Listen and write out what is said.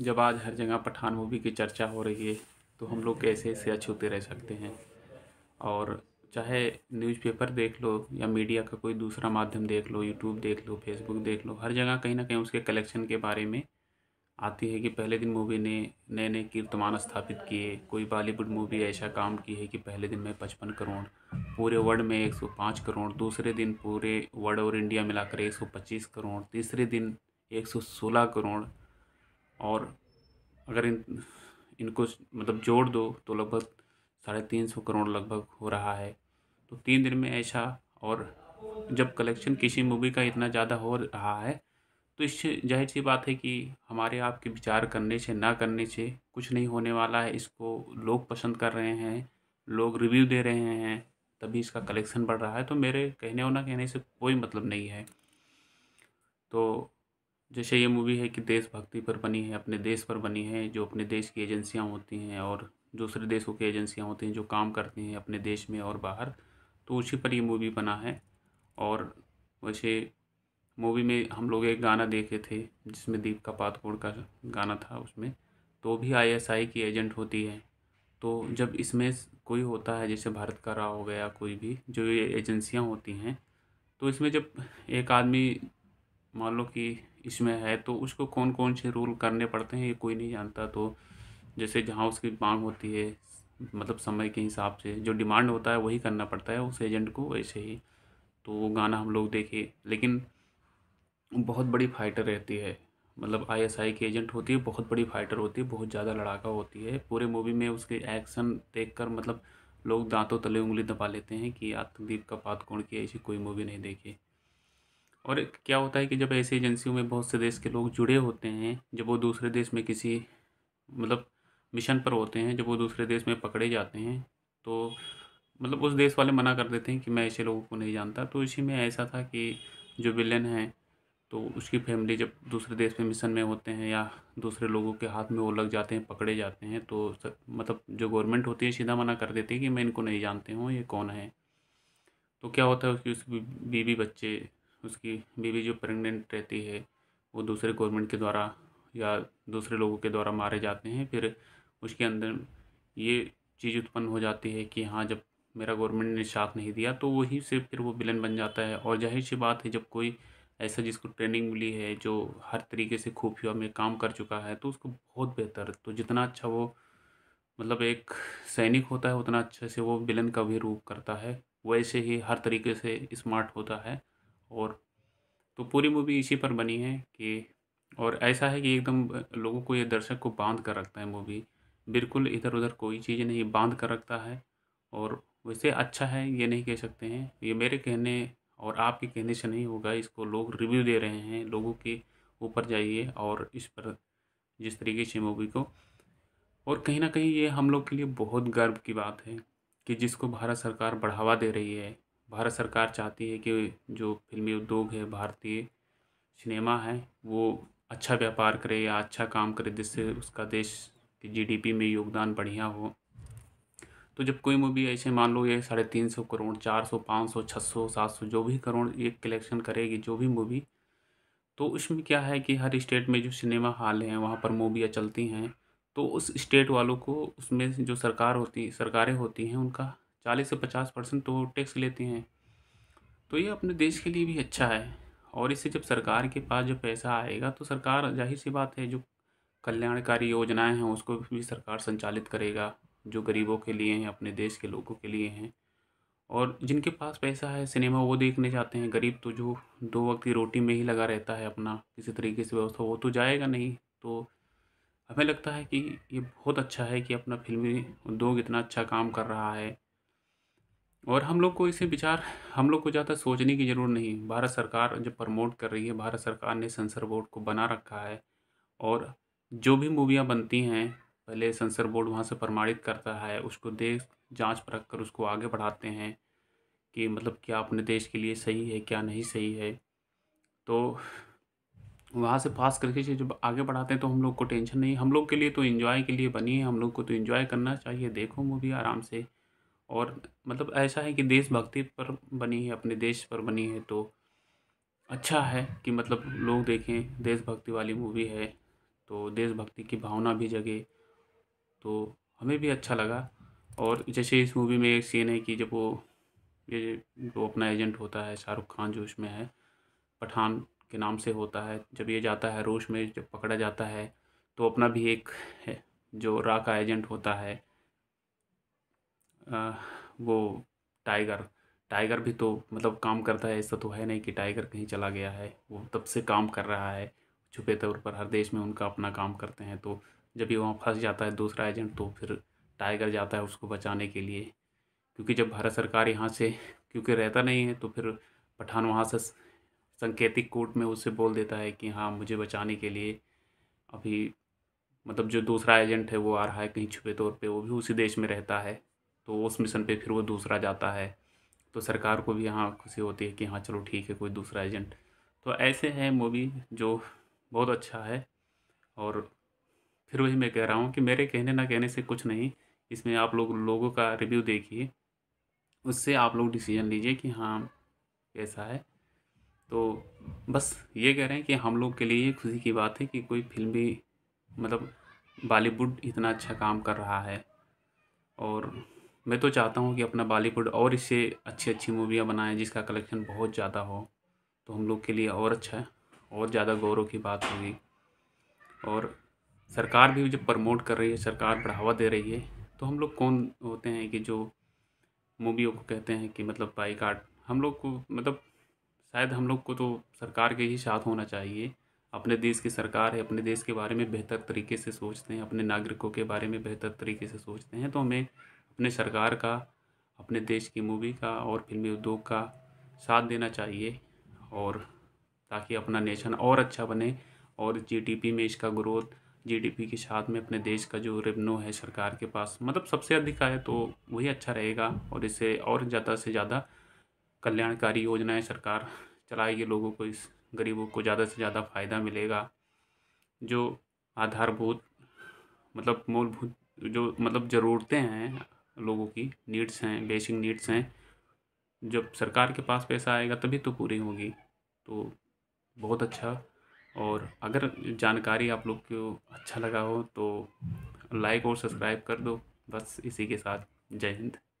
जब आज हर जगह पठान मूवी की चर्चा हो रही है तो हम लोग कैसे इससे अछूते रह सकते हैं और चाहे न्यूज़पेपर देख लो या मीडिया का कोई दूसरा माध्यम देख लो यूट्यूब देख लो फेसबुक देख लो हर जगह कहीं ना कहीं उसके कलेक्शन के बारे में आती है कि पहले दिन मूवी ने नए नए कीर्तमान स्थापित किए कोई बॉलीवुड मूवी ऐसा काम की है कि पहले दिन में पचपन करोड़ पूरे वर्ल्ड में एक सौ पाँच करोड़ दूसरे दिन पूरे वर्ल्ड और इंडिया मिलाकर एक सौ पच्चीस करोड़ तीसरे दिन एक सौ सोलह करोड़ और अगर इन इनको मतलब जोड़ दो तो लगभग साढ़े तीन सौ करोड़ लगभग हो रहा है तो तीन दिन में ऐसा और जब कलेक्शन किसी मूवी का इतना ज़्यादा हो रहा है तो इससे जाहिर सी बात है कि हमारे आपके विचार करने से ना करने से कुछ नहीं होने वाला है इसको लोग पसंद कर रहे हैं लोग रिव्यू दे रहे हैं तभी इसका कलेक्शन बढ़ रहा है तो मेरे कहने और ना कहने से कोई मतलब नहीं है तो जैसे ये मूवी है कि देशभक्ति पर बनी है अपने देश पर बनी है जो अपने देश की एजेंसियाँ होती हैं और दूसरे देशों की एजेंसियाँ होती हैं जो काम करती हैं अपने देश में और बाहर तो उसी पर ये मूवी बना है और वैसे मूवी में हम लोग एक गाना देखे थे जिसमें दीपिका पातकोड़ का गाना था उसमें तो भी आईएसआई की एजेंट होती है तो जब इसमें कोई होता है जैसे भारत का राव हो गया कोई भी जो ये एजेंसियाँ होती हैं तो इसमें जब एक आदमी मान लो कि इसमें है तो उसको कौन कौन से रूल करने पड़ते हैं ये कोई नहीं जानता तो जैसे जहाँ उसकी मांग होती है मतलब समय के हिसाब से जो डिमांड होता है वही करना पड़ता है उस एजेंट को वैसे ही तो वो गाना हम लोग देखे लेकिन बहुत बड़ी फाइटर रहती है मतलब आईएसआई की एजेंट होती है बहुत बड़ी फाइटर होती है बहुत ज़्यादा लड़ाका होती है पूरे मूवी में उसके एक्शन देखकर मतलब लोग दांतों तले उंगली दबा लेते हैं कि आतंकदीप का पात कौन की ऐसी कोई मूवी नहीं देखी और क्या होता है कि जब ऐसी एजेंसियों में बहुत से देश के लोग जुड़े होते हैं जब वो दूसरे देश में किसी मतलब मिशन पर होते हैं जब वो दूसरे देश में पकड़े जाते हैं तो मतलब उस देश वाले मना कर देते हैं कि मैं ऐसे लोगों को नहीं जानता तो इसी में ऐसा था कि जो विलन है तो उसकी फैमिली जब दूसरे देश में मिशन में होते हैं या दूसरे लोगों के हाथ में वो लग जाते हैं पकड़े जाते हैं तो सर, मतलब जो गवर्नमेंट होती है सीधा मना कर देती है कि मैं इनको नहीं जानते हूँ ये कौन है तो क्या होता है उसकी उसकी बीवी बच्चे उसकी बीवी जो प्रेग्नेंट रहती है वो दूसरे गवर्नमेंट के द्वारा या दूसरे लोगों के द्वारा मारे जाते हैं फिर उसके अंदर ये चीज़ उत्पन्न हो जाती है कि हाँ जब मेरा गवर्नमेंट ने साथ नहीं दिया तो वही से फिर वो विलन बन जाता है और जाहिर सी बात है जब कोई ऐसा जिसको ट्रेनिंग मिली है जो हर तरीके से खुफिया में काम कर चुका है तो उसको बहुत बेहतर तो जितना अच्छा वो मतलब एक सैनिक होता है उतना अच्छे से वो विलन का भी रूप करता है वैसे ही हर तरीके से स्मार्ट होता है और तो पूरी मूवी इसी पर बनी है कि और ऐसा है कि एकदम लोगों को ये दर्शक को बांध कर रखता है मूवी बिल्कुल इधर उधर कोई चीज़ नहीं बांध कर रखता है और वैसे अच्छा है ये नहीं कह सकते हैं ये मेरे कहने और आपके कहने से नहीं होगा इसको लोग रिव्यू दे रहे हैं लोगों के ऊपर जाइए और इस पर जिस तरीके से मूवी को और कहीं ना कहीं ये हम लोग के लिए बहुत गर्व की बात है कि जिसको भारत सरकार बढ़ावा दे रही है भारत सरकार चाहती है कि जो फ़िल्मी उद्योग है भारतीय सिनेमा है वो अच्छा व्यापार करे या अच्छा काम करे जिससे उसका देश कि जीडीपी में योगदान बढ़िया हो तो जब कोई मूवी ऐसे मान लो ये साढ़े तीन सौ करोड़ चार सौ पाँच सौ छः सौ सात सौ जो भी करोड़ ये कलेक्शन करेगी जो भी मूवी तो उसमें क्या है कि हर स्टेट में जो सिनेमा हॉल हैं वहाँ पर मूवियाँ चलती हैं तो उस स्टेट वालों को उसमें जो सरकार होती सरकारें होती हैं उनका चालीस से पचास परसेंट तो टैक्स लेते हैं तो ये अपने देश के लिए भी अच्छा है और इससे जब सरकार के पास जो पैसा आएगा तो सरकार जाहिर सी बात है जो कल्याणकारी योजनाएं हैं उसको भी सरकार संचालित करेगा जो गरीबों के लिए हैं अपने देश के लोगों के लिए हैं और जिनके पास पैसा है सिनेमा वो देखने जाते हैं गरीब तो जो दो वक्त की रोटी में ही लगा रहता है अपना किसी तरीके से व्यवस्था वो तो जाएगा नहीं तो हमें लगता है कि ये बहुत अच्छा है कि अपना फिल्मी उद्योग इतना अच्छा काम कर रहा है और हम लोग को इसे विचार हम लोग को ज़्यादा सोचने की ज़रूरत नहीं भारत सरकार जब प्रमोट कर रही है भारत सरकार ने सेंसर बोर्ड को बना रखा है और जो भी मूवियाँ बनती हैं पहले सेंसर बोर्ड वहाँ से प्रमाणित करता है उसको देश जांच परख कर उसको आगे बढ़ाते हैं कि मतलब क्या अपने देश के लिए सही है क्या नहीं सही है तो वहाँ से पास करके जब आगे बढ़ाते हैं तो हम लोग को टेंशन नहीं हम लोग के लिए तो इन्जॉय के लिए बनी है हम लोग को तो इन्जॉय करना चाहिए देखो मूवी आराम से और मतलब ऐसा है कि देशभक्ति पर बनी है अपने देश पर बनी है तो अच्छा है कि मतलब लोग देखें देशभक्ति वाली मूवी है तो देशभक्ति की भावना भी जगे तो हमें भी अच्छा लगा और जैसे इस मूवी में एक सीन है कि जब वो ये जो अपना एजेंट होता है शाहरुख खान जो उसमें है पठान के नाम से होता है जब ये जाता है रोश में जब पकड़ा जाता है तो अपना भी एक है जो रा का एजेंट होता है वो टाइगर टाइगर भी तो मतलब काम करता है ऐसा तो है नहीं कि टाइगर कहीं चला गया है वो तब से काम कर रहा है छुपे तौर पर हर देश में उनका अपना काम करते हैं तो जब भी वहाँ फंस जाता है दूसरा एजेंट तो फिर टाइगर जाता है उसको बचाने के लिए क्योंकि जब भारत सरकार यहाँ से क्योंकि रहता नहीं है तो फिर पठान वहाँ से संकेतिक कोर्ट में उसे बोल देता है कि हाँ मुझे बचाने के लिए अभी मतलब जो दूसरा एजेंट है वो आ रहा है कहीं छुपे तौर पे वो भी उसी देश में रहता है तो उस मिशन पे फिर वो दूसरा जाता है तो सरकार को भी यहाँ खुशी होती है कि हाँ चलो ठीक है कोई दूसरा एजेंट तो ऐसे है मूवी जो बहुत अच्छा है और फिर वही मैं कह रहा हूँ कि मेरे कहने ना कहने से कुछ नहीं इसमें आप लोग लोगों का रिव्यू देखिए उससे आप लोग डिसीजन लीजिए कि हाँ कैसा है तो बस ये कह रहे हैं कि हम लोग के लिए ये खुशी की बात है कि कोई फिल्म भी मतलब बॉलीवुड इतना अच्छा काम कर रहा है और मैं तो चाहता हूँ कि अपना बॉलीवुड और इससे अच्छी अच्छी मूवियाँ बनाएं जिसका कलेक्शन बहुत ज़्यादा हो तो हम लोग के लिए और अच्छा है और ज़्यादा गौरव की बात होगी और सरकार भी जब प्रमोट कर रही है सरकार बढ़ावा दे रही है तो हम लोग कौन होते हैं कि जो मूवियों को कहते हैं कि मतलब बाईकाट हम लोग को मतलब शायद हम लोग को तो सरकार के ही साथ होना चाहिए अपने देश की सरकार है अपने देश के बारे में बेहतर तरीके से सोचते हैं अपने नागरिकों के बारे में बेहतर तरीके से सोचते हैं तो हमें अपने सरकार का अपने देश की मूवी का और फिल्मी उद्योग का साथ देना चाहिए और ताकि अपना नेशन और अच्छा बने और जीडीपी में इसका ग्रोथ जीडीपी के साथ में अपने देश का जो रेवन्यू है सरकार के पास मतलब सबसे अधिक आए तो वही अच्छा रहेगा और इससे और ज़्यादा से ज़्यादा कल्याणकारी योजनाएं सरकार चलाएगी लोगों को इस गरीबों को ज़्यादा से ज़्यादा फ़ायदा मिलेगा जो आधारभूत मतलब मूलभूत जो मतलब ज़रूरतें हैं लोगों की नीड्स हैं बेसिक नीड्स हैं जब सरकार के पास पैसा आएगा तभी तो पूरी होगी तो बहुत अच्छा और अगर जानकारी आप लोग को अच्छा लगा हो तो लाइक और सब्सक्राइब कर दो बस इसी के साथ जय हिंद